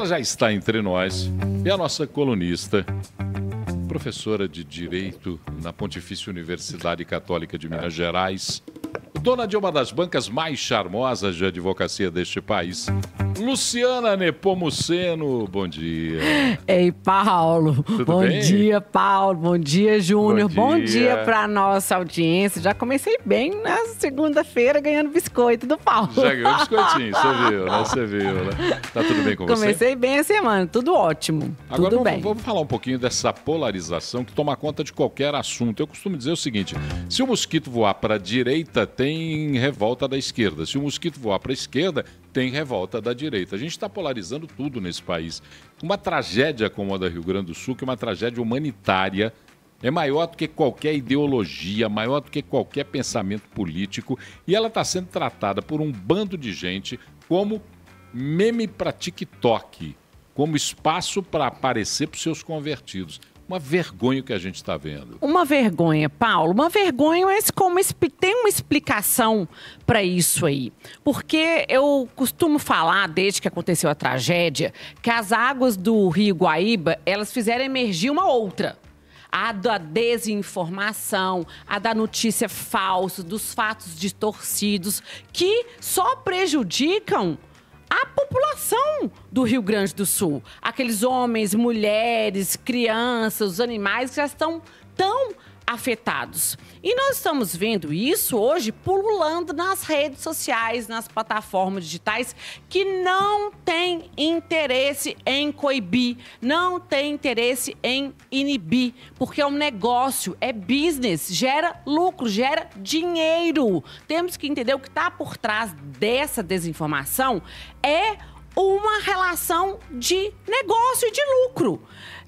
Ela já está entre nós e é a nossa colunista, professora de Direito na Pontifícia Universidade Católica de Minas Gerais, dona de uma das bancas mais charmosas de advocacia deste país. Luciana Nepomuceno, bom dia. Ei, Paulo. Tudo bom bem? dia, Paulo. Bom dia, Júnior. Bom dia, dia para nossa audiência. Já comecei bem na segunda-feira ganhando biscoito do Paulo. Já ganhou biscoitinho, você viu, né? Você viu, né? Tá tudo bem com comecei você? Comecei bem a semana, tudo ótimo. Agora tudo vamos, bem. vamos falar um pouquinho dessa polarização que toma conta de qualquer assunto. Eu costumo dizer o seguinte: se o mosquito voar para a direita, tem revolta da esquerda. Se o mosquito voar para a esquerda, tem revolta da direita. A gente está polarizando tudo nesse país. Uma tragédia como a da Rio Grande do Sul, que é uma tragédia humanitária, é maior do que qualquer ideologia, maior do que qualquer pensamento político, e ela está sendo tratada por um bando de gente como meme para TikTok, como espaço para aparecer para os seus convertidos uma vergonha que a gente está vendo. Uma vergonha, Paulo. Uma vergonha, mas como tem uma explicação para isso aí. Porque eu costumo falar, desde que aconteceu a tragédia, que as águas do Rio Guaíba, elas fizeram emergir uma outra a da desinformação, a da notícia falsa, dos fatos distorcidos, que só prejudicam a população do Rio Grande do Sul. Aqueles homens, mulheres, crianças, os animais que já estão tão afetados. E nós estamos vendo isso hoje pululando nas redes sociais, nas plataformas digitais que não tem interesse em coibir, não tem interesse em inibir, porque é um negócio, é business, gera lucro, gera dinheiro. Temos que entender o que está por trás dessa desinformação é uma relação de negócio e de lucro.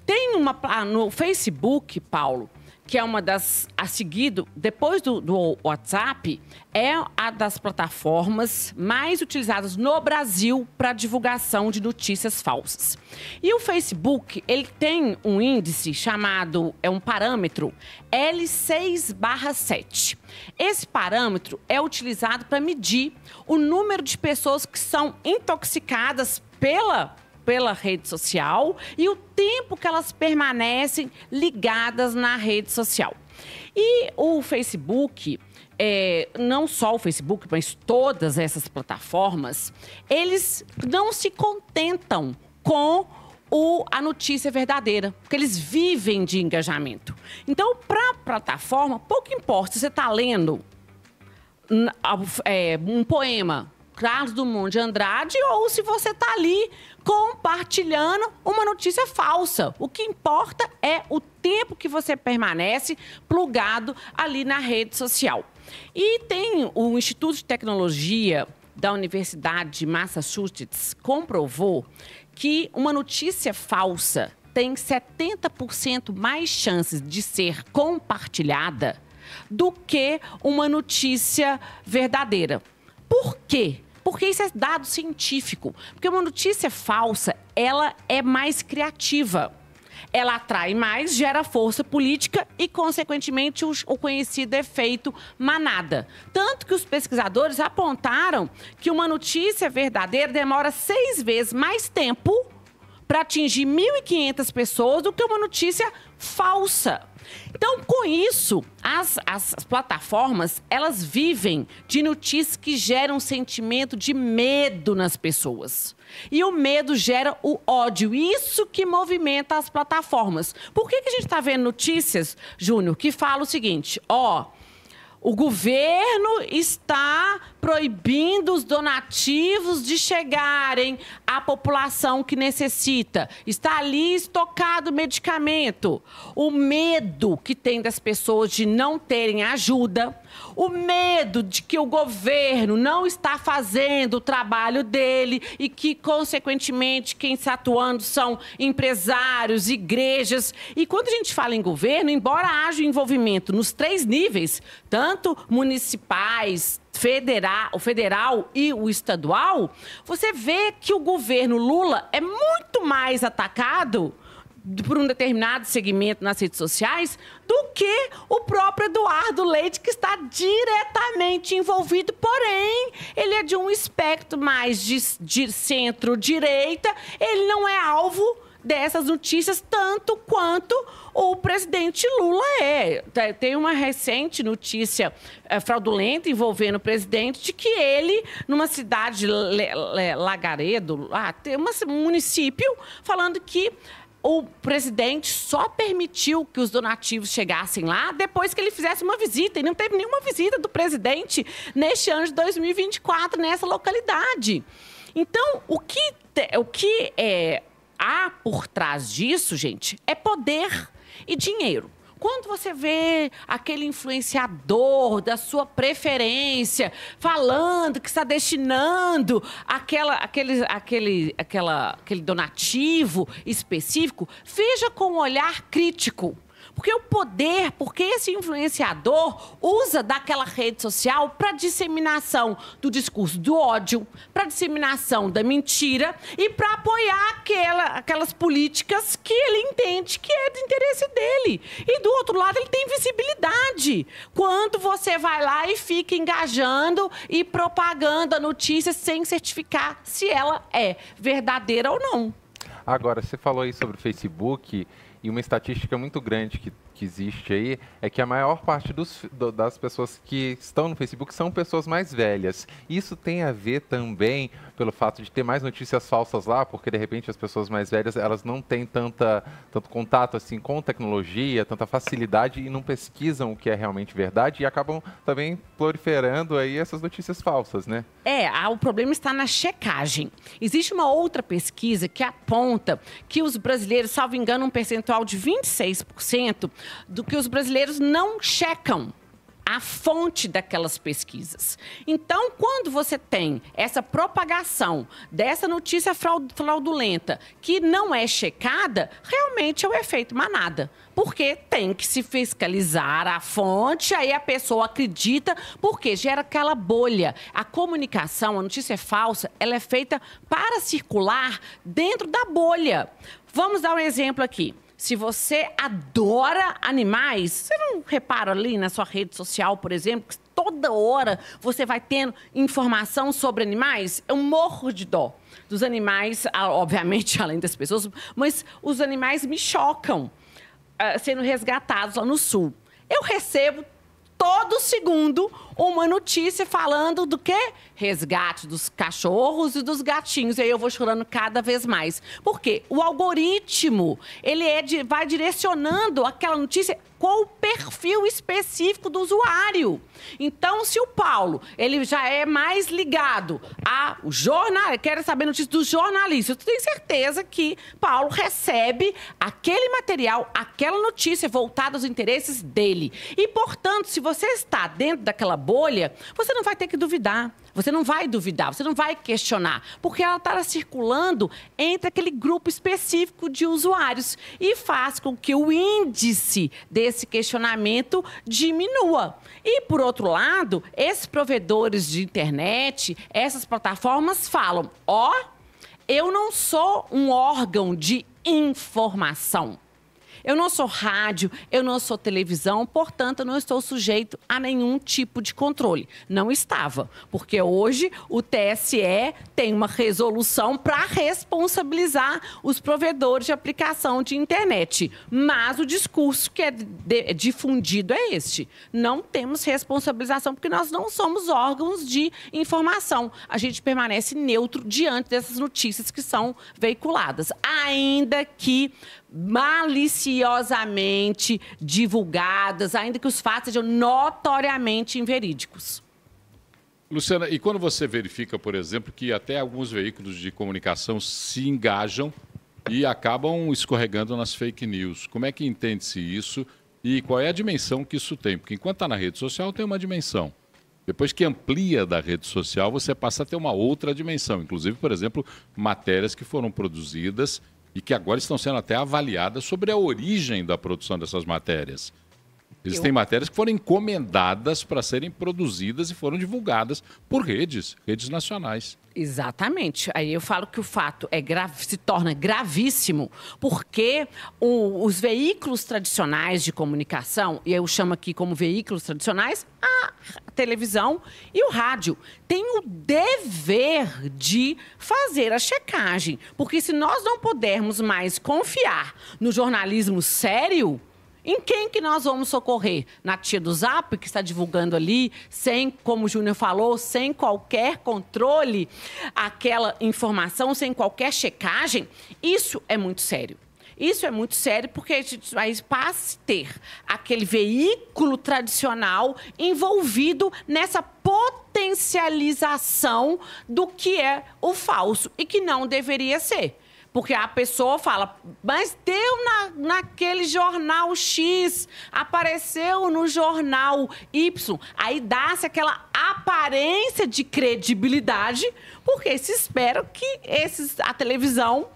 Tem uma no Facebook, Paulo, que é uma das a seguido, depois do, do, WhatsApp, é a das plataformas mais utilizadas no Brasil para divulgação de notícias falsas. E o Facebook, ele tem um índice chamado, é um parâmetro L6/7. Esse parâmetro é utilizado para medir o número de pessoas que são intoxicadas pela pela rede social e o tempo que elas permanecem ligadas na rede social. E o Facebook, é, não só o Facebook, mas todas essas plataformas, eles não se contentam com o, a notícia verdadeira, porque eles vivem de engajamento. Então, para a plataforma, pouco importa se você está lendo é, um poema Carlos Dumont de Andrade ou se você está ali compartilhando uma notícia falsa. O que importa é o tempo que você permanece plugado ali na rede social. E tem o Instituto de Tecnologia da Universidade de Massachusetts comprovou que uma notícia falsa tem 70% mais chances de ser compartilhada do que uma notícia verdadeira. Por quê? Porque isso é dado científico. Porque uma notícia falsa, ela é mais criativa. Ela atrai mais, gera força política e, consequentemente, o conhecido efeito manada. Tanto que os pesquisadores apontaram que uma notícia verdadeira demora seis vezes mais tempo para atingir 1.500 pessoas do que uma notícia falsa. Então, com isso, as, as, plataformas, elas vivem de notícias que geram um sentimento de medo nas pessoas. E o medo gera o ódio. Isso que movimenta as plataformas. Por que, que a gente está vendo notícias, Júnior, que fala o seguinte, ó... Oh, o governo está proibindo os donativos de chegarem à população que necessita. Está ali estocado medicamento. O medo que tem das pessoas de não terem ajuda o medo de que o governo não está fazendo o trabalho dele e que, consequentemente, quem está atuando são empresários, igrejas. E quando a gente fala em governo, embora haja envolvimento nos três níveis, tanto municipais, federal, o federal e o estadual, você vê que o governo Lula é muito mais atacado por um determinado segmento nas redes sociais do que o próprio Eduardo Leite, que está diretamente envolvido, porém, ele é de um espectro mais de, de centro-direita, ele não é alvo dessas notícias tanto quanto o presidente Lula é. Tem uma recente notícia eh, fraudulenta envolvendo o presidente de que ele, numa cidade, Lagaredo, ah, tem um município, falando que o presidente só permitiu que os donativos chegassem lá depois que ele fizesse uma visita. E não teve nenhuma visita do presidente neste ano de 2024 nessa localidade. Então, o que, o que é, há por trás disso, gente, é poder e dinheiro. Quando você vê aquele influenciador da sua preferência falando que está destinando aquela, aquele, aquele, aquela, aquele donativo específico, veja com um olhar crítico. Porque o poder, porque esse influenciador usa daquela rede social para disseminação do discurso do ódio, para disseminação da mentira e para apoiar aquela, aquelas políticas que ele entende que é do interesse dele. E do outro lado, ele tem visibilidade. Quando você vai lá e fica engajando e propagando a notícia sem certificar se ela é verdadeira ou não. Agora, você falou aí sobre o Facebook. E uma estatística muito grande que que existe aí é que a maior parte dos, do, das pessoas que estão no Facebook são pessoas mais velhas. Isso tem a ver também pelo fato de ter mais notícias falsas lá, porque de repente as pessoas mais velhas elas não têm tanta, tanto contato assim com tecnologia, tanta facilidade e não pesquisam o que é realmente verdade e acabam também proliferando aí essas notícias falsas, né? É, o problema está na checagem. Existe uma outra pesquisa que aponta que os brasileiros, salvo engano, um percentual de 26% do que os brasileiros não checam a fonte daquelas pesquisas. Então, quando você tem essa propagação dessa notícia fraudulenta que não é checada, realmente é o efeito manada. Porque tem que se fiscalizar a fonte, aí a pessoa acredita, porque gera aquela bolha. A comunicação, a notícia é falsa, ela é feita para circular dentro da bolha. Vamos dar um exemplo aqui. Se você adora animais, você não repara ali na sua rede social, por exemplo, que toda hora você vai tendo informação sobre animais? Eu morro de dó dos animais, obviamente, além das pessoas, mas os animais me chocam ah, sendo resgatados lá no sul. Eu recebo todo segundo uma notícia falando do quê? Resgate dos cachorros e dos gatinhos. E aí eu vou chorando cada vez mais. porque O algoritmo, ele é de, vai direcionando aquela notícia com o perfil específico do usuário. Então, se o Paulo, ele já é mais ligado a jornal, quero saber notícias do jornalista, eu tenho certeza que Paulo recebe aquele material, aquela notícia voltada aos interesses dele. E, portanto, se você está dentro daquela bolha, você não vai ter que duvidar. Você não vai duvidar, você não vai questionar, porque ela está circulando entre aquele grupo específico de usuários e faz com que o índice desse questionamento diminua. E, por outro lado, esses provedores de internet, essas plataformas falam: ó, oh, eu não sou um órgão de informação. Eu não sou rádio, eu não sou televisão, portanto, eu não estou sujeito a nenhum tipo de controle. Não estava, porque hoje o TSE tem uma resolução para responsabilizar os provedores de aplicação de internet. Mas o discurso que é difundido é este. Não temos responsabilização, porque nós não somos órgãos de informação. A gente permanece neutro diante dessas notícias que são veiculadas. Ainda que maliciosamente divulgadas, ainda que os fatos sejam notoriamente inverídicos. Luciana, e quando você verifica, por exemplo, que até alguns veículos de comunicação se engajam e acabam escorregando nas fake news, como é que entende-se isso e qual é a dimensão que isso tem? Porque enquanto está na rede social, tem uma dimensão. Depois que amplia da rede social, você passa a ter uma outra dimensão, inclusive, por exemplo, matérias que foram produzidas e que agora estão sendo até avaliadas sobre a origem da produção dessas matérias. Existem Eu... matérias que foram encomendadas para serem produzidas e foram divulgadas por redes, redes nacionais. Exatamente. Aí eu falo que o fato é grave, se torna gravíssimo porque o, os veículos tradicionais de comunicação, e eu chamo aqui como veículos tradicionais, a televisão e o rádio, têm o dever de fazer a checagem. Porque se nós não pudermos mais confiar no jornalismo sério, em quem que nós vamos socorrer? Na tia do Zap, que está divulgando ali, sem, como o Júnior falou, sem qualquer controle, aquela informação, sem qualquer checagem? Isso é muito sério. Isso é muito sério porque a gente vai passar a ter aquele veículo tradicional envolvido nessa potencialização do que é o falso e que não deveria ser. Porque a pessoa fala, mas deu na, naquele jornal X, apareceu no jornal Y. Aí dá-se aquela aparência de credibilidade, porque se espera que esses, a televisão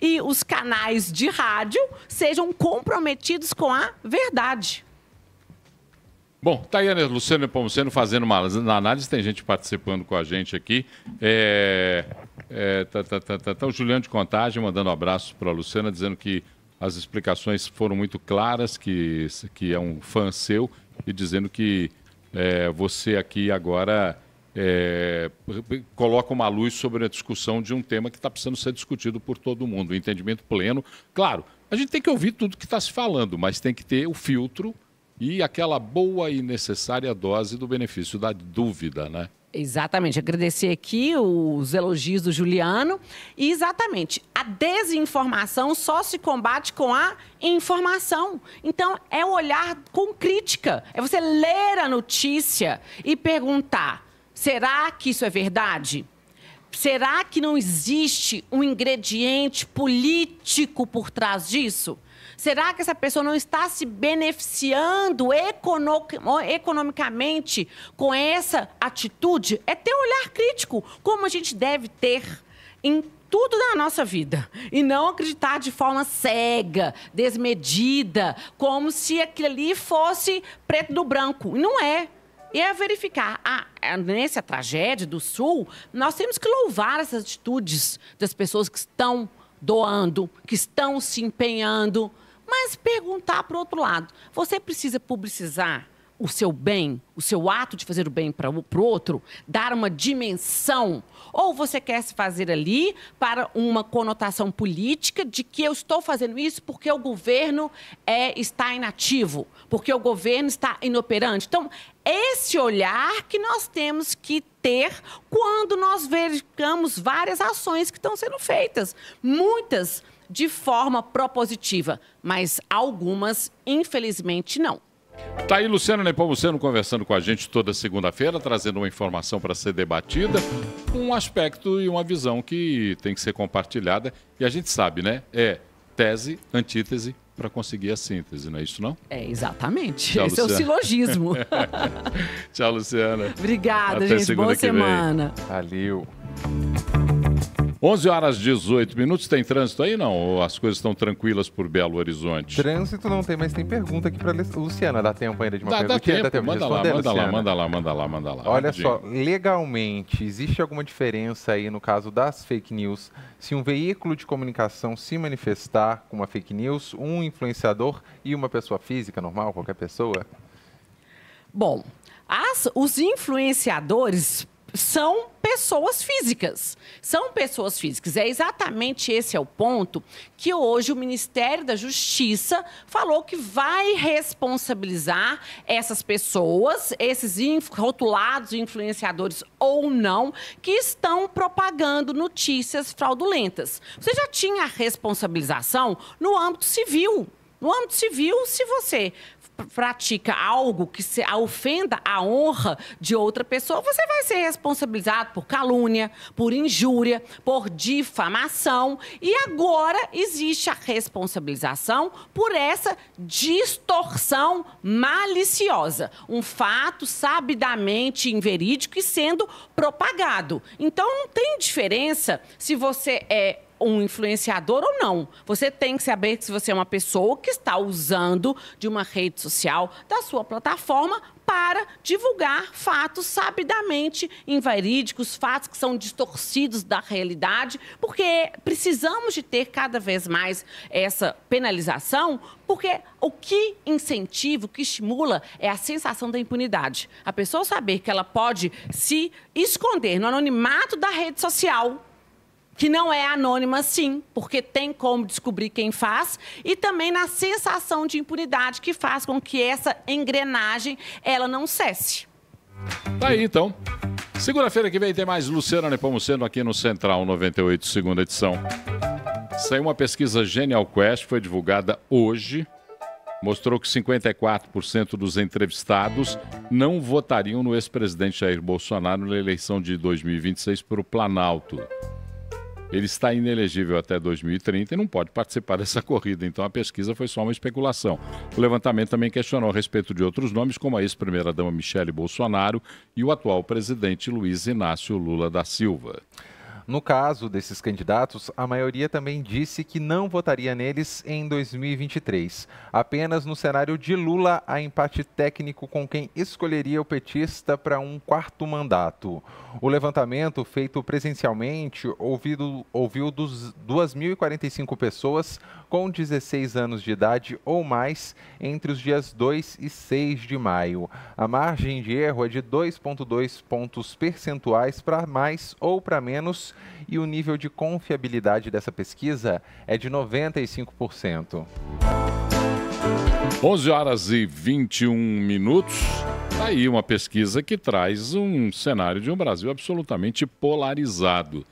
e os canais de rádio sejam comprometidos com a verdade. Bom, Tayana tá né, Luciano Pomoceno fazendo uma análise, tem gente participando com a gente aqui. É... É, tá, tá, tá, tá, o Juliano de Contagem mandando um abraço para a Luciana, dizendo que as explicações foram muito claras, que, que é um fã seu, e dizendo que é, você aqui agora é, coloca uma luz sobre a discussão de um tema que está precisando ser discutido por todo mundo. O entendimento pleno. Claro, a gente tem que ouvir tudo que está se falando, mas tem que ter o filtro e aquela boa e necessária dose do benefício da dúvida, né? Exatamente. Agradecer aqui os elogios do Juliano. E exatamente, a desinformação só se combate com a informação. Então, é o olhar com crítica. É você ler a notícia e perguntar: será que isso é verdade? Será que não existe um ingrediente político por trás disso? Será que essa pessoa não está se beneficiando economicamente com essa atitude? É ter um olhar crítico, como a gente deve ter em tudo na nossa vida e não acreditar de forma cega, desmedida, como se aquilo ali fosse preto do branco. E não é. E é verificar. Ah, é, nessa tragédia do Sul, nós temos que louvar essas atitudes das pessoas que estão doando, que estão se empenhando, mas perguntar para o outro lado: você precisa publicizar o seu bem, o seu ato de fazer o bem para o outro, dar uma dimensão? Ou você quer se fazer ali para uma conotação política de que eu estou fazendo isso porque o governo é, está inativo, porque o governo está inoperante? Então, esse olhar que nós temos que ter quando nós verificamos várias ações que estão sendo feitas. Muitas de forma propositiva, mas algumas, infelizmente, não. Tá aí Luciano Nepomuceno conversando com a gente toda segunda-feira, trazendo uma informação para ser debatida, um aspecto e uma visão que tem que ser compartilhada. E a gente sabe, né? É tese, antítese, para conseguir a síntese, não é isso não? É, exatamente. Tchau, Esse Luciana. é o silogismo. Tchau, Luciana. Obrigada, Até gente. Boa semana. Vem. Valeu. 11 horas 18 minutos. Tem trânsito aí não? Ou as coisas estão tranquilas por Belo Horizonte? Trânsito não tem, mas tem pergunta aqui para Luciana. Dá tempo ainda de uma dá, pergunta? Dá tempo, dá tempo manda, lá, manda Luciana. lá, manda lá, manda lá, manda lá. Olha rapidinho. só, legalmente, existe alguma diferença aí no caso das fake news? Se um veículo de comunicação se manifestar com uma fake news, um influenciador e uma pessoa física normal, qualquer pessoa? Bom, as, os influenciadores são pessoas físicas. São pessoas físicas. É exatamente esse é o ponto que hoje o Ministério da Justiça falou que vai responsabilizar essas pessoas, esses rotulados influenciadores ou não, que estão propagando notícias fraudulentas. Você já tinha responsabilização no âmbito civil, no âmbito civil, se você pratica algo que se ofenda a honra de outra pessoa, você vai ser responsabilizado por calúnia, por injúria, por difamação. E agora existe a responsabilização por essa distorção maliciosa, um fato sabidamente inverídico e sendo propagado. Então não tem diferença se você é um influenciador ou não. Você tem que saber se você é uma pessoa que está usando de uma rede social, da sua plataforma, para divulgar fatos sabidamente inverídicos, fatos que são distorcidos da realidade, porque precisamos de ter cada vez mais essa penalização, porque o que incentiva, o que estimula é a sensação da impunidade. A pessoa saber que ela pode se esconder no anonimato da rede social que não é anônima, sim, porque tem como descobrir quem faz, e também na sensação de impunidade que faz com que essa engrenagem ela não cesse. Tá aí então. Segunda-feira que vem tem mais Luciana Nepomuceno aqui no Central 98, segunda edição. Saiu uma pesquisa Genial Quest, foi divulgada hoje. Mostrou que 54% dos entrevistados não votariam no ex-presidente Jair Bolsonaro na eleição de 2026 para o Planalto. Ele está inelegível até 2030 e não pode participar dessa corrida, então a pesquisa foi só uma especulação. O levantamento também questionou a respeito de outros nomes, como a ex-primeira-dama Michele Bolsonaro e o atual presidente Luiz Inácio Lula da Silva. No caso desses candidatos, a maioria também disse que não votaria neles em 2023. Apenas no cenário de Lula, há empate técnico com quem escolheria o petista para um quarto mandato. O levantamento, feito presencialmente, ouvido, ouviu 2.045 pessoas com 16 anos de idade ou mais entre os dias 2 e 6 de maio. A margem de erro é de 2,2 pontos percentuais para mais ou para menos e o nível de confiabilidade dessa pesquisa é de 95%. 11 horas e 21 minutos. Tá aí uma pesquisa que traz um cenário de um Brasil absolutamente polarizado.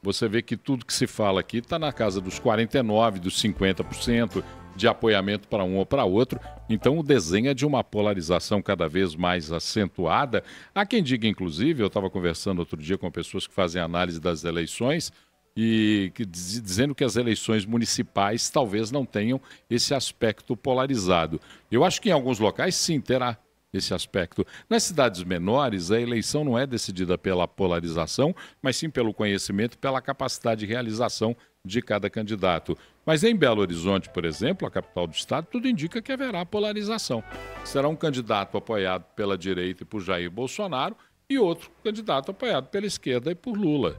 Você vê que tudo que se fala aqui está na casa dos 49%, dos 50%, de apoiamento para um ou para outro. Então o desenho é de uma polarização cada vez mais acentuada. Há quem diga, inclusive, eu estava conversando outro dia com pessoas que fazem análise das eleições, e que, dizendo que as eleições municipais talvez não tenham esse aspecto polarizado. Eu acho que em alguns locais sim terá esse aspecto. Nas cidades menores, a eleição não é decidida pela polarização, mas sim pelo conhecimento, pela capacidade de realização de cada candidato. Mas em Belo Horizonte, por exemplo, a capital do estado, tudo indica que haverá polarização. Será um candidato apoiado pela direita e por Jair Bolsonaro e outro candidato apoiado pela esquerda e por Lula.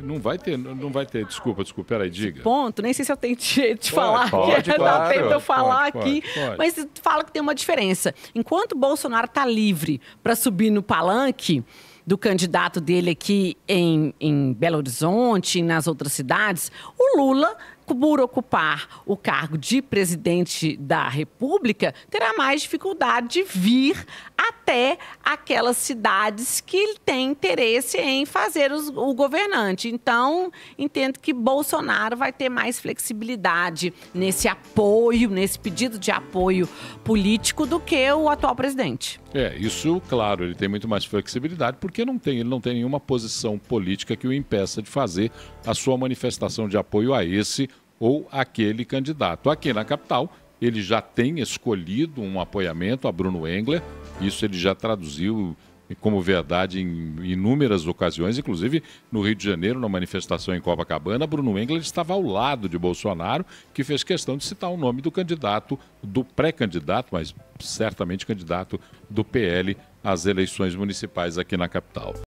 Não vai ter, não vai ter, desculpa, desculpa, peraí, diga. Ponto, nem sei se eu tenho direito de pode, falar, pode, claro, tá tempo eu falar pode, aqui, pode, mas fala que tem uma diferença. Enquanto Bolsonaro está livre para subir no palanque do candidato dele aqui em, em Belo Horizonte e nas outras cidades, o Lula por ocupar o cargo de presidente da República, terá mais dificuldade de vir até aquelas cidades que ele tem interesse em fazer os, o governante. Então, entendo que Bolsonaro vai ter mais flexibilidade nesse apoio, nesse pedido de apoio político do que o atual presidente. É, isso, claro, ele tem muito mais flexibilidade, porque não tem, ele não tem nenhuma posição política que o impeça de fazer a sua manifestação de apoio a esse ou aquele candidato. Aqui na capital, ele já tem escolhido um apoiamento a Bruno Engler, isso ele já traduziu como verdade em inúmeras ocasiões, inclusive no Rio de Janeiro, na manifestação em Copacabana, Bruno Engler estava ao lado de Bolsonaro, que fez questão de citar o nome do candidato, do pré-candidato, mas certamente candidato do PL às eleições municipais aqui na capital.